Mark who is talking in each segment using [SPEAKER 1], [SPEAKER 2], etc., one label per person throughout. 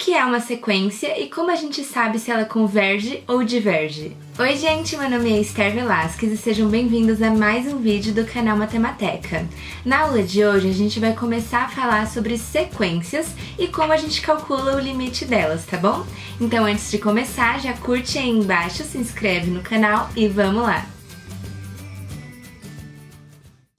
[SPEAKER 1] que é uma sequência e como a gente sabe se ela converge ou diverge. Oi gente, meu nome é Esther Velasquez e sejam bem-vindos a mais um vídeo do canal Matemateca. Na aula de hoje a gente vai começar a falar sobre sequências e como a gente calcula o limite delas, tá bom? Então antes de começar, já curte aí embaixo, se inscreve no canal e vamos lá!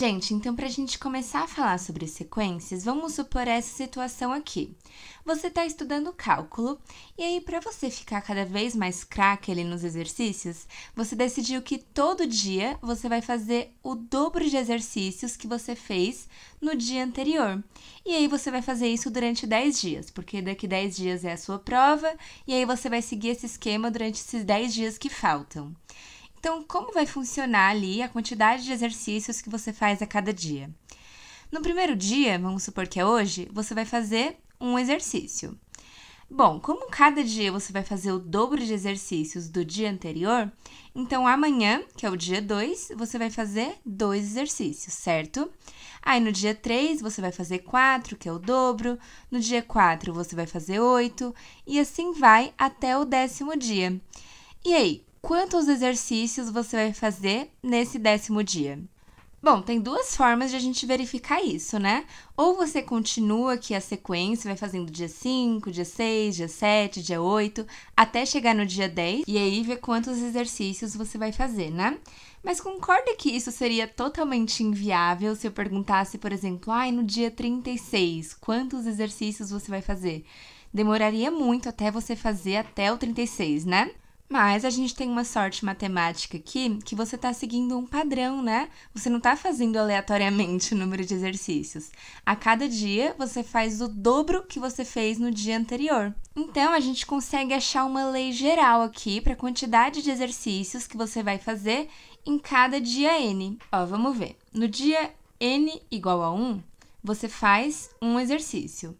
[SPEAKER 1] Gente, então para a gente começar a falar sobre sequências, vamos supor essa situação aqui. Você está estudando cálculo e aí para você ficar cada vez mais craque ali nos exercícios, você decidiu que todo dia você vai fazer o dobro de exercícios que você fez no dia anterior. E aí você vai fazer isso durante 10 dias, porque daqui 10 dias é a sua prova e aí você vai seguir esse esquema durante esses 10 dias que faltam. Então, como vai funcionar ali a quantidade de exercícios que você faz a cada dia? No primeiro dia, vamos supor que é hoje, você vai fazer um exercício. Bom, como cada dia você vai fazer o dobro de exercícios do dia anterior, então amanhã, que é o dia 2, você vai fazer dois exercícios, certo? Aí no dia 3 você vai fazer 4, que é o dobro, no dia 4 você vai fazer 8, e assim vai até o décimo dia. E aí, quantos exercícios você vai fazer nesse décimo dia. Bom, tem duas formas de a gente verificar isso, né? Ou você continua aqui a sequência, vai fazendo dia 5, dia 6, dia 7, dia 8, até chegar no dia 10 e aí ver quantos exercícios você vai fazer, né? Mas concorda que isso seria totalmente inviável se eu perguntasse, por exemplo, ai, ah, no dia 36, quantos exercícios você vai fazer? Demoraria muito até você fazer até o 36, né? Mas a gente tem uma sorte matemática aqui que você está seguindo um padrão, né? Você não está fazendo aleatoriamente o número de exercícios. A cada dia você faz o dobro que você fez no dia anterior. Então a gente consegue achar uma lei geral aqui para a quantidade de exercícios que você vai fazer em cada dia n. Ó, vamos ver. No dia n igual a 1, você faz um exercício.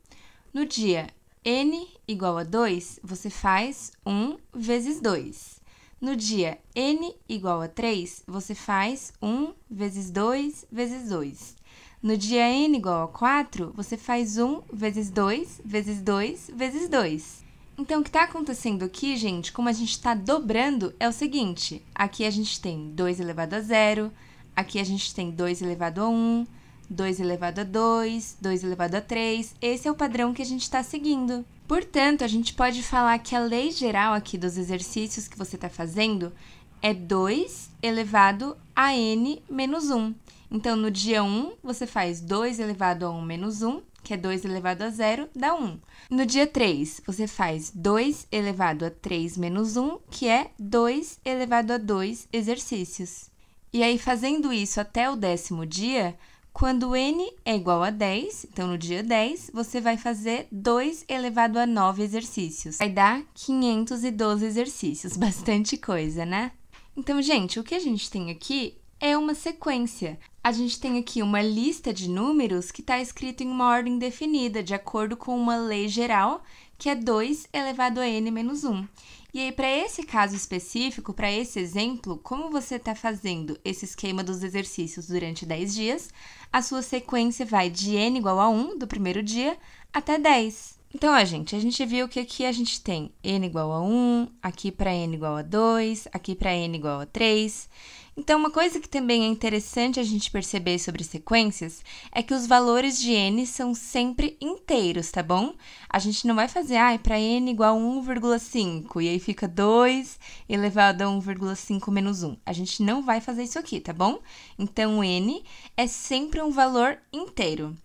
[SPEAKER 1] No dia n igual a 2, você faz 1 vezes 2. No dia n igual a 3, você faz 1 vezes 2 vezes 2. No dia n igual a 4, você faz 1 vezes 2 vezes 2 vezes 2. Então, o que está acontecendo aqui, gente, como a gente está dobrando, é o seguinte. Aqui a gente tem 2 elevado a 0, aqui a gente tem 2 elevado a 1, 2 elevado a 2, 2 elevado a 3. Esse é o padrão que a gente está seguindo. Portanto, a gente pode falar que a lei geral aqui dos exercícios que você está fazendo é 2 elevado a n menos 1. Então, no dia 1, você faz 2 elevado a 1 menos 1, que é 2 elevado a 0, dá 1. No dia 3, você faz 2 elevado a 3 menos 1, que é 2 elevado a 2 exercícios. E aí, fazendo isso até o décimo dia, quando n é igual a 10, então no dia 10, você vai fazer 2 elevado a 9 exercícios. Vai dar 512 exercícios, bastante coisa, né? Então, gente, o que a gente tem aqui é uma sequência. A gente tem aqui uma lista de números que está escrito em uma ordem definida, de acordo com uma lei geral, que é 2 elevado a n menos 1. E aí, para esse caso específico, para esse exemplo, como você está fazendo esse esquema dos exercícios durante 10 dias, a sua sequência vai de n igual a 1 do primeiro dia até 10. Então, a gente, a gente viu que aqui a gente tem n igual a 1, aqui para n igual a 2, aqui para n igual a 3. Então, uma coisa que também é interessante a gente perceber sobre sequências é que os valores de n são sempre inteiros, tá bom? A gente não vai fazer, ah, é para n igual a 1,5 e aí fica 2 elevado a 1,5 menos 1. A gente não vai fazer isso aqui, tá bom? Então, o n é sempre um valor inteiro.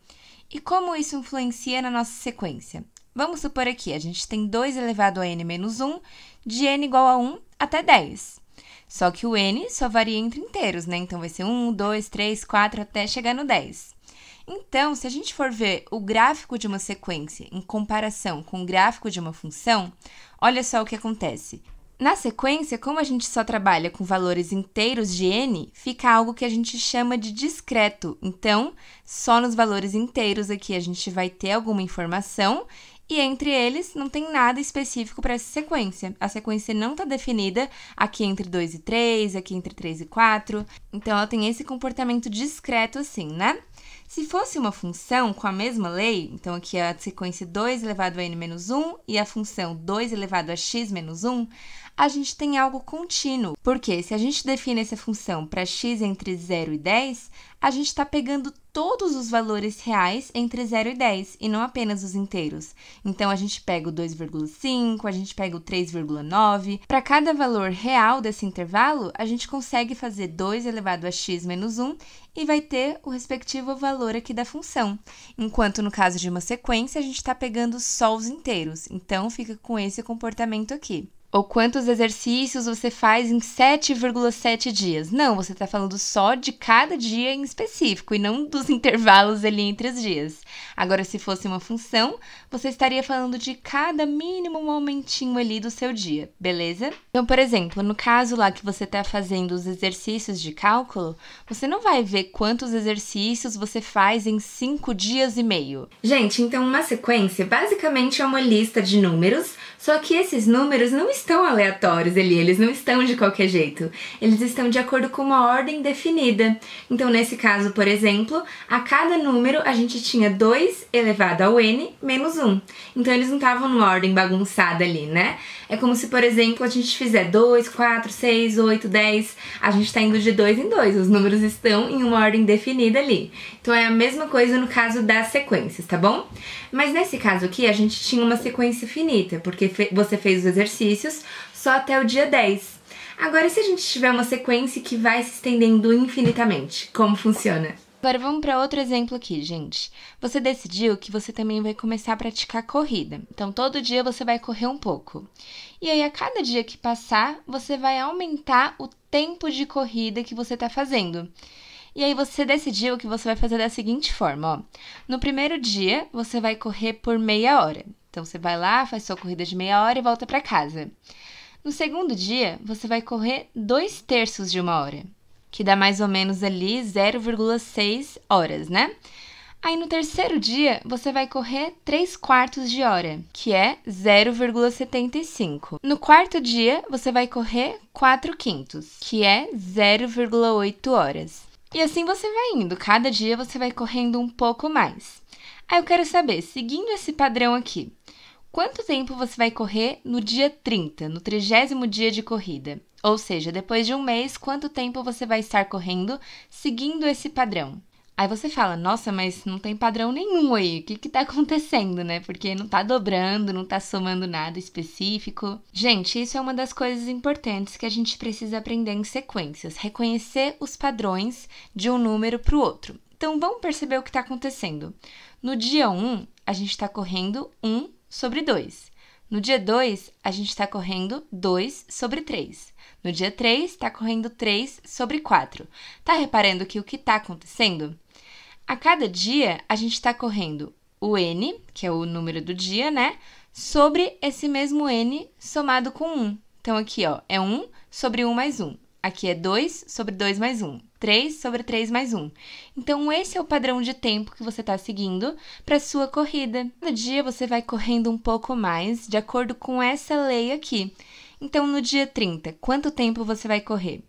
[SPEAKER 1] E como isso influencia na nossa sequência? Vamos supor aqui, a gente tem 2 elevado a n menos 1, de n igual a 1 até 10. Só que o n só varia entre inteiros, né? Então, vai ser 1, 2, 3, 4, até chegar no 10. Então, se a gente for ver o gráfico de uma sequência em comparação com o gráfico de uma função, olha só o que acontece. Na sequência, como a gente só trabalha com valores inteiros de n, fica algo que a gente chama de discreto. Então, só nos valores inteiros aqui a gente vai ter alguma informação e entre eles não tem nada específico para essa sequência. A sequência não está definida aqui entre 2 e 3, aqui entre 3 e 4. Então ela tem esse comportamento discreto assim, né? Se fosse uma função com a mesma lei, então aqui é a sequência 2 elevado a n menos 1 e a função 2 elevado a x menos 1, a gente tem algo contínuo, porque se a gente define essa função para x entre 0 e 10, a gente está pegando todos os valores reais entre 0 e 10 e não apenas os inteiros. Então a gente pega o 2,5, a gente pega o 3,9. Para cada valor real desse intervalo, a gente consegue fazer 2 elevado a x menos 1 e vai ter o respectivo valor aqui da função. Enquanto no caso de uma sequência, a gente está pegando só os inteiros. Então fica com esse comportamento aqui ou quantos exercícios você faz em 7,7 dias. Não, você está falando só de cada dia em específico e não dos intervalos ali entre os dias. Agora, se fosse uma função, você estaria falando de cada mínimo momentinho ali do seu dia, beleza? Então, por exemplo, no caso lá que você está fazendo os exercícios de cálculo, você não vai ver quantos exercícios você faz em 5 dias e meio. Gente, então uma sequência basicamente é uma lista de números, só que esses números não estão estão aleatórios ali, eles não estão de qualquer jeito. Eles estão de acordo com uma ordem definida. Então, nesse caso, por exemplo, a cada número a gente tinha 2 elevado ao n menos 1. Então, eles não estavam numa ordem bagunçada ali, né? É como se, por exemplo, a gente fizer 2, 4, 6, 8, 10. A gente está indo de 2 em 2. Os números estão em uma ordem definida ali. Então, é a mesma coisa no caso das sequências, tá bom? Mas nesse caso aqui, a gente tinha uma sequência finita, porque você fez os exercícios dias, só até o dia 10. Agora, se a gente tiver uma sequência que vai se estendendo infinitamente? Como funciona? Agora vamos para outro exemplo aqui, gente. Você decidiu que você também vai começar a praticar corrida. Então todo dia você vai correr um pouco. E aí a cada dia que passar, você vai aumentar o tempo de corrida que você está fazendo. E aí você decidiu que você vai fazer da seguinte forma, ó. No primeiro dia, você vai correr por meia hora. Então você vai lá, faz sua corrida de meia hora e volta para casa. No segundo dia, você vai correr dois terços de uma hora, que dá mais ou menos ali 0,6 horas, né? Aí no terceiro dia, você vai correr 3 quartos de hora, que é 0,75. No quarto dia, você vai correr 4 quintos, que é 0,8 horas. E assim você vai indo, cada dia você vai correndo um pouco mais. Aí eu quero saber, seguindo esse padrão aqui, quanto tempo você vai correr no dia 30, no trigésimo dia de corrida. Ou seja, depois de um mês, quanto tempo você vai estar correndo seguindo esse padrão. Aí você fala, nossa, mas não tem padrão nenhum aí, o que que tá acontecendo, né? Porque não tá dobrando, não tá somando nada específico. Gente, isso é uma das coisas importantes que a gente precisa aprender em sequências, reconhecer os padrões de um número para o outro. Então vamos perceber o que está acontecendo. No dia 1, a gente está correndo 1 sobre 2. No dia 2, a gente está correndo 2 sobre 3. No dia 3, está correndo 3 sobre 4. Tá reparando que o que está acontecendo? A cada dia, a gente está correndo o n, que é o número do dia, né? Sobre esse mesmo n somado com 1. Então, aqui ó, é 1 sobre 1 mais 1. Aqui é 2 sobre 2 mais 1, 3 sobre 3 mais 1. Então, esse é o padrão de tempo que você está seguindo para a sua corrida. Cada dia você vai correndo um pouco mais, de acordo com essa lei aqui. Então, no dia 30, quanto tempo você vai correr?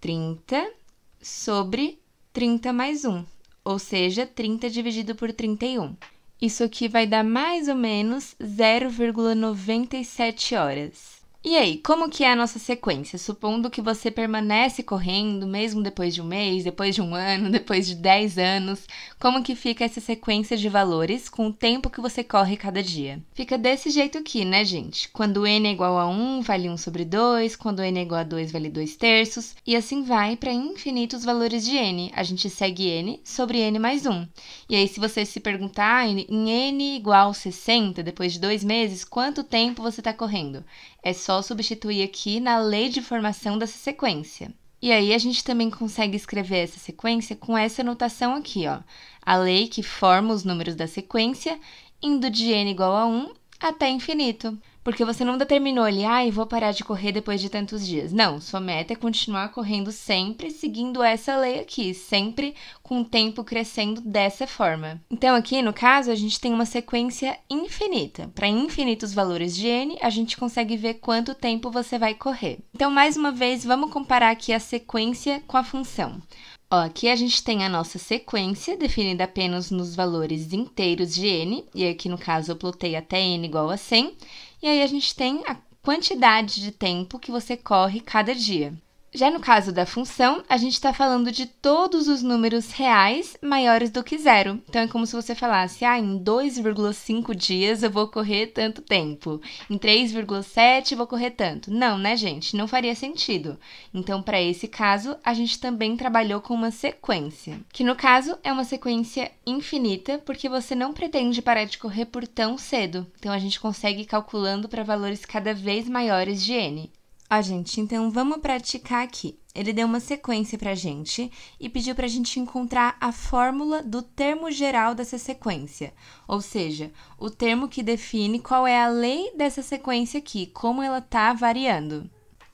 [SPEAKER 1] 30 sobre 30 mais 1, ou seja, 30 dividido por 31. Isso aqui vai dar mais ou menos 0,97 horas. E aí, como que é a nossa sequência? Supondo que você permanece correndo mesmo depois de um mês, depois de um ano, depois de 10 anos, como que fica essa sequência de valores com o tempo que você corre cada dia? Fica desse jeito aqui, né, gente? Quando n é igual a 1, vale 1 sobre 2, quando n é igual a 2, vale 2 terços, e assim vai para infinitos valores de n. A gente segue n sobre n mais 1. E aí, se você se perguntar ah, em n igual 60, depois de dois meses, quanto tempo você está correndo? É só substituir aqui na lei de formação dessa sequência. E aí a gente também consegue escrever essa sequência com essa notação aqui, ó. A lei que forma os números da sequência, indo de n igual a 1 até infinito. Porque você não determinou ali, ai, ah, vou parar de correr depois de tantos dias. Não, sua meta é continuar correndo sempre seguindo essa lei aqui, sempre com o tempo crescendo dessa forma. Então, aqui no caso, a gente tem uma sequência infinita. Para infinitos valores de n, a gente consegue ver quanto tempo você vai correr. Então, mais uma vez, vamos comparar aqui a sequência com a função. Ó, aqui a gente tem a nossa sequência, definida apenas nos valores inteiros de n, e aqui no caso eu plotei até n igual a 100, e aí a gente tem a quantidade de tempo que você corre cada dia. Já no caso da função, a gente está falando de todos os números reais maiores do que zero. Então é como se você falasse: ah, em 2,5 dias eu vou correr tanto tempo, em 3,7 vou correr tanto. Não, né, gente? Não faria sentido. Então, para esse caso, a gente também trabalhou com uma sequência, que no caso é uma sequência infinita, porque você não pretende parar de correr por tão cedo. Então a gente consegue ir calculando para valores cada vez maiores de n. Ó, gente, então vamos praticar aqui. Ele deu uma sequência para a gente e pediu para a gente encontrar a fórmula do termo geral dessa sequência, ou seja, o termo que define qual é a lei dessa sequência aqui, como ela está variando.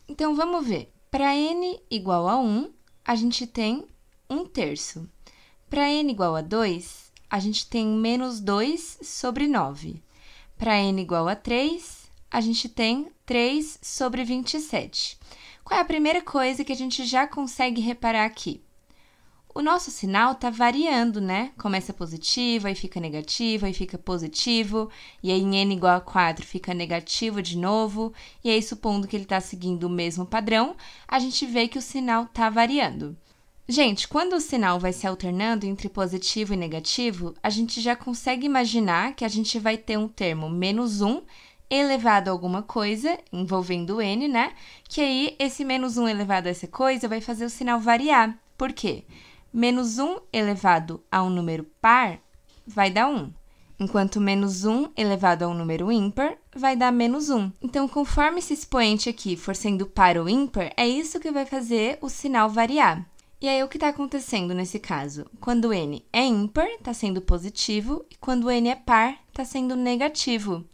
[SPEAKER 1] Então vamos ver. Para n igual a 1, a gente tem 1 terço. Para n igual a 2, a gente tem menos 2 sobre 9. Para n igual a 3, a gente tem 3 sobre 27. Qual é a primeira coisa que a gente já consegue reparar aqui? O nosso sinal está variando, né? Começa positivo, aí fica negativo, aí fica positivo, e aí em n igual a 4 fica negativo de novo, e aí supondo que ele está seguindo o mesmo padrão, a gente vê que o sinal está variando. Gente, quando o sinal vai se alternando entre positivo e negativo, a gente já consegue imaginar que a gente vai ter um termo menos 1 elevado a alguma coisa, envolvendo n, né? Que aí esse menos 1 elevado a essa coisa vai fazer o sinal variar. Por quê? Menos 1 elevado a um número par vai dar 1 enquanto menos 1 elevado a um número ímpar vai dar menos 1. Então, conforme esse expoente aqui for sendo par ou ímpar, é isso que vai fazer o sinal variar. E aí, o que está acontecendo nesse caso? Quando n é ímpar, está sendo positivo, e quando n é par, está sendo negativo.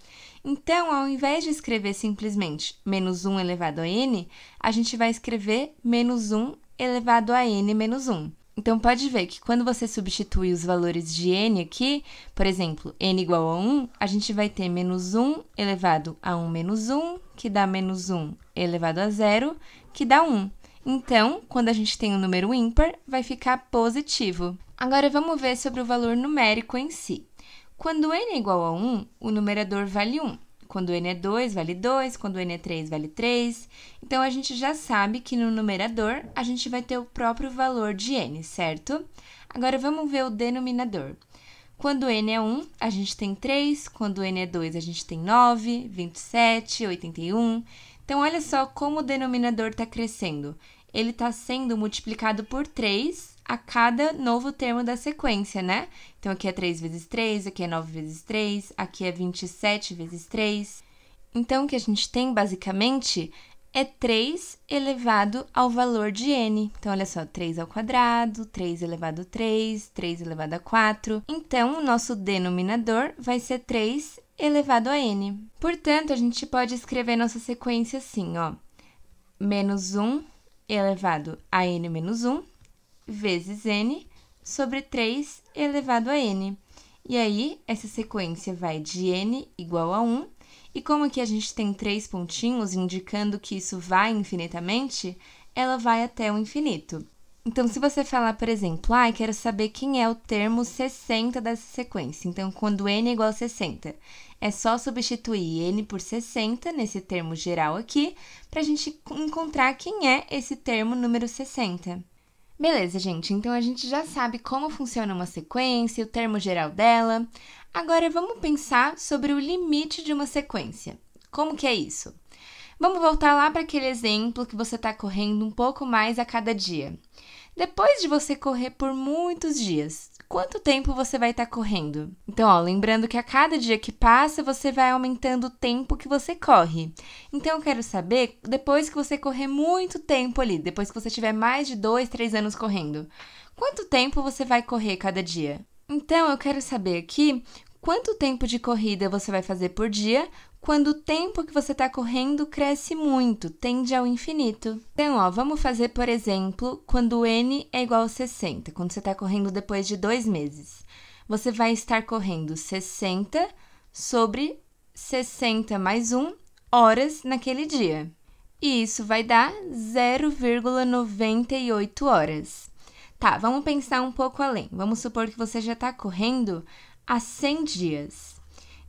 [SPEAKER 1] Então, ao invés de escrever simplesmente menos 1 elevado a n, a gente vai escrever menos 1 elevado a n menos 1. Então, pode ver que quando você substitui os valores de n aqui, por exemplo, n igual a 1, a gente vai ter menos 1 elevado a 1 menos 1, que dá menos 1 elevado a 0, que dá 1. Então, quando a gente tem um número ímpar, vai ficar positivo. Agora, vamos ver sobre o valor numérico em si. Quando n é igual a 1, o numerador vale 1. Quando n é 2, vale 2. Quando n é 3, vale 3. Então, a gente já sabe que no numerador a gente vai ter o próprio valor de n, certo? Agora, vamos ver o denominador. Quando n é 1, a gente tem 3. Quando n é 2, a gente tem 9, 27, 81. Então, olha só como o denominador está crescendo. Ele está sendo multiplicado por 3 a cada novo termo da sequência, né? Então aqui é 3 vezes 3, aqui é 9 vezes 3, aqui é 27 vezes 3. Então o que a gente tem basicamente é 3 elevado ao valor de n. Então, olha só, 3 ao quadrado, 3 elevado a 3, 3 elevado a 4. Então, o nosso denominador vai ser 3 elevado a n. Portanto, a gente pode escrever nossa sequência assim, ó. Menos 1 elevado a n menos 1 vezes n sobre 3 elevado a n. E aí, essa sequência vai de n igual a 1, e como aqui a gente tem três pontinhos indicando que isso vai infinitamente, ela vai até o infinito. Então, se você falar, por exemplo, ah, quero saber quem é o termo 60 dessa sequência. Então, quando n é igual a 60, é só substituir n por 60 nesse termo geral aqui, para a gente encontrar quem é esse termo número 60. Beleza, gente, então a gente já sabe como funciona uma sequência, o termo geral dela. Agora vamos pensar sobre o limite de uma sequência. Como que é isso? Vamos voltar lá para aquele exemplo que você está correndo um pouco mais a cada dia. Depois de você correr por muitos dias, quanto tempo você vai estar tá correndo. Então, ó, lembrando que a cada dia que passa, você vai aumentando o tempo que você corre. Então, eu quero saber, depois que você correr muito tempo ali, depois que você tiver mais de 2, 3 anos correndo, quanto tempo você vai correr cada dia? Então, eu quero saber aqui quanto tempo de corrida você vai fazer por dia, quando o tempo que você está correndo cresce muito, tende ao infinito. Então, ó, vamos fazer, por exemplo, quando n é igual a 60, quando você está correndo depois de dois meses. Você vai estar correndo 60 sobre 60 mais 1 horas naquele dia. E isso vai dar 0,98 horas. Tá, vamos pensar um pouco além. Vamos supor que você já está correndo há 100 dias.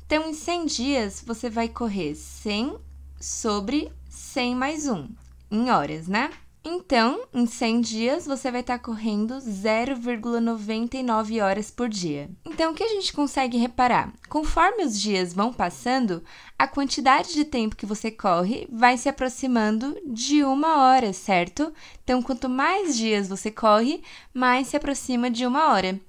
[SPEAKER 1] Então, em 100 dias, você vai correr 100 sobre 100 mais 1, em horas, né? Então, em 100 dias, você vai estar tá correndo 0,99 horas por dia. Então, o que a gente consegue reparar? Conforme os dias vão passando, a quantidade de tempo que você corre vai se aproximando de uma hora, certo? Então, quanto mais dias você corre, mais se aproxima de uma hora.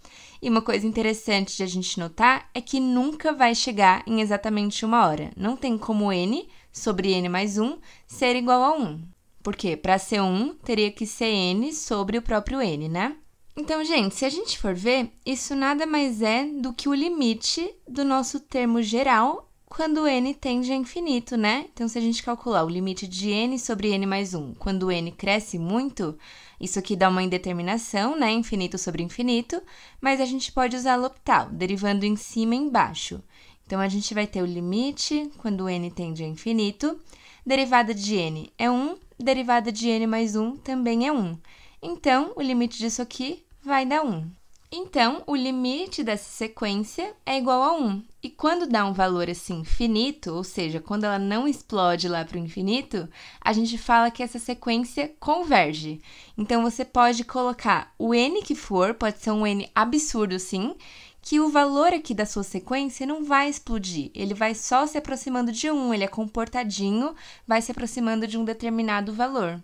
[SPEAKER 1] E uma coisa interessante de a gente notar é que nunca vai chegar em exatamente uma hora. Não tem como n sobre n mais 1 ser igual a 1. Porque para ser 1, teria que ser n sobre o próprio n, né? Então, gente, se a gente for ver, isso nada mais é do que o limite do nosso termo geral quando n tende a infinito, né? Então, se a gente calcular o limite de n sobre n mais 1 quando n cresce muito, isso aqui dá uma indeterminação, né? Infinito sobre infinito, mas a gente pode usar L'Hopital, derivando em cima e embaixo. Então, a gente vai ter o limite quando n tende a infinito. Derivada de n é 1, derivada de n mais 1 também é 1. Então, o limite disso aqui vai dar 1. Então, o limite dessa sequência é igual a 1. E quando dá um valor assim finito, ou seja, quando ela não explode lá para o infinito, a gente fala que essa sequência converge. Então você pode colocar o n que for, pode ser um n absurdo sim, que o valor aqui da sua sequência não vai explodir, ele vai só se aproximando de um, ele é comportadinho, vai se aproximando de um determinado valor.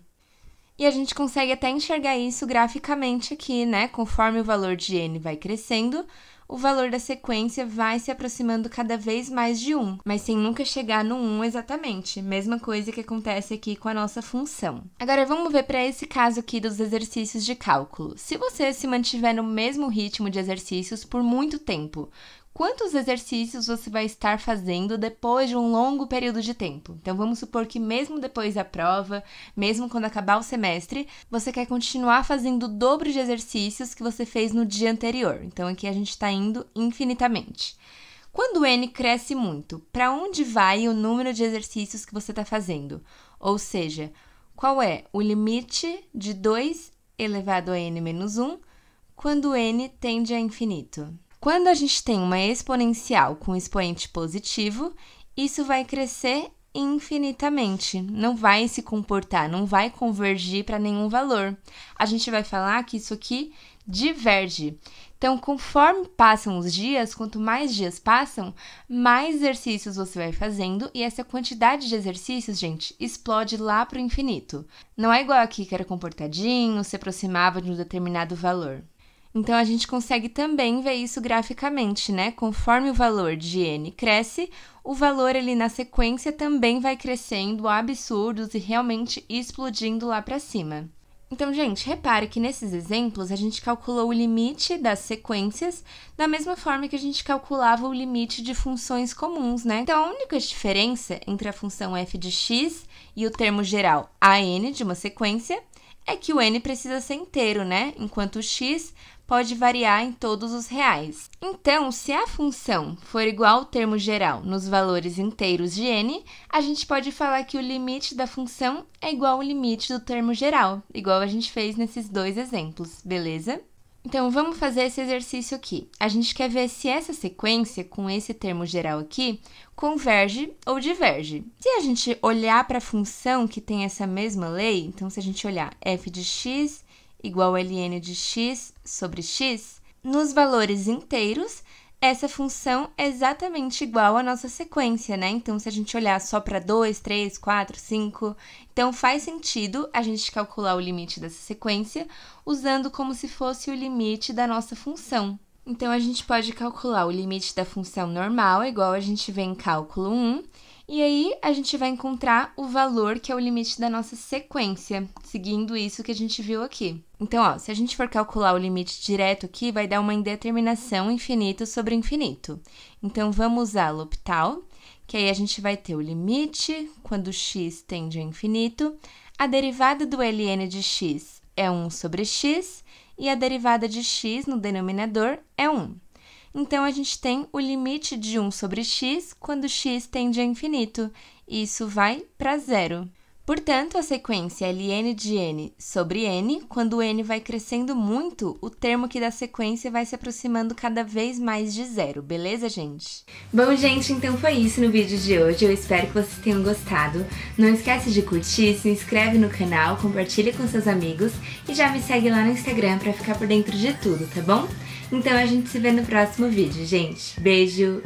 [SPEAKER 1] E a gente consegue até enxergar isso graficamente aqui, né? Conforme o valor de n vai crescendo, o valor da sequência vai se aproximando cada vez mais de 1, mas sem nunca chegar no 1 exatamente. Mesma coisa que acontece aqui com a nossa função. Agora vamos ver para esse caso aqui dos exercícios de cálculo. Se você se mantiver no mesmo ritmo de exercícios por muito tempo, quantos exercícios você vai estar fazendo depois de um longo período de tempo. Então vamos supor que mesmo depois da prova, mesmo quando acabar o semestre, você quer continuar fazendo o dobro de exercícios que você fez no dia anterior. Então aqui a gente está indo infinitamente. Quando o N cresce muito, para onde vai o número de exercícios que você está fazendo? Ou seja, qual é o limite de 2 elevado a N menos 1 quando N tende a infinito? Quando a gente tem uma exponencial com expoente positivo, isso vai crescer infinitamente, não vai se comportar, não vai convergir para nenhum valor. A gente vai falar que isso aqui diverge. Então, conforme passam os dias, quanto mais dias passam, mais exercícios você vai fazendo e essa quantidade de exercícios, gente, explode lá para o infinito. Não é igual aqui que era comportadinho, se aproximava de um determinado valor. Então a gente consegue também ver isso graficamente, né? Conforme o valor de n cresce, o valor ali na sequência também vai crescendo absurdos e realmente explodindo lá para cima. Então, gente, repare que nesses exemplos a gente calculou o limite das sequências da mesma forma que a gente calculava o limite de funções comuns, né? Então, a única diferença entre a função f de x e o termo geral an de uma sequência é que o n precisa ser inteiro, né? Enquanto o x pode variar em todos os reais. Então, se a função for igual ao termo geral nos valores inteiros de n, a gente pode falar que o limite da função é igual ao limite do termo geral, igual a gente fez nesses dois exemplos, beleza? Então, vamos fazer esse exercício aqui. A gente quer ver se essa sequência, com esse termo geral aqui, converge ou diverge. Se a gente olhar para a função que tem essa mesma lei, então, se a gente olhar f de x igual a ln de x sobre x, nos valores inteiros, essa função é exatamente igual à nossa sequência, né? Então, se a gente olhar só para 2, 3, 4, 5, então faz sentido a gente calcular o limite dessa sequência usando como se fosse o limite da nossa função. Então, a gente pode calcular o limite da função normal, igual a gente vê em cálculo 1, e aí a gente vai encontrar o valor que é o limite da nossa sequência, seguindo isso que a gente viu aqui. Então, ó, se a gente for calcular o limite direto aqui, vai dar uma indeterminação infinito sobre infinito. Então, vamos usar L'Hopital, que aí a gente vai ter o limite quando x tende a infinito, a derivada do ln de x é 1 sobre x, e a derivada de x no denominador é 1. Então a gente tem o limite de 1 sobre x quando x tende a infinito, e isso vai para zero. Portanto, a sequência ln de n sobre n, quando n vai crescendo muito, o termo que dá sequência vai se aproximando cada vez mais de zero, beleza, gente? Bom, gente, então foi isso no vídeo de hoje. Eu espero que vocês tenham gostado. Não esquece de curtir, se inscreve no canal, compartilha com seus amigos e já me segue lá no Instagram para ficar por dentro de tudo, tá bom? Então a gente se vê no próximo vídeo, gente. Beijo!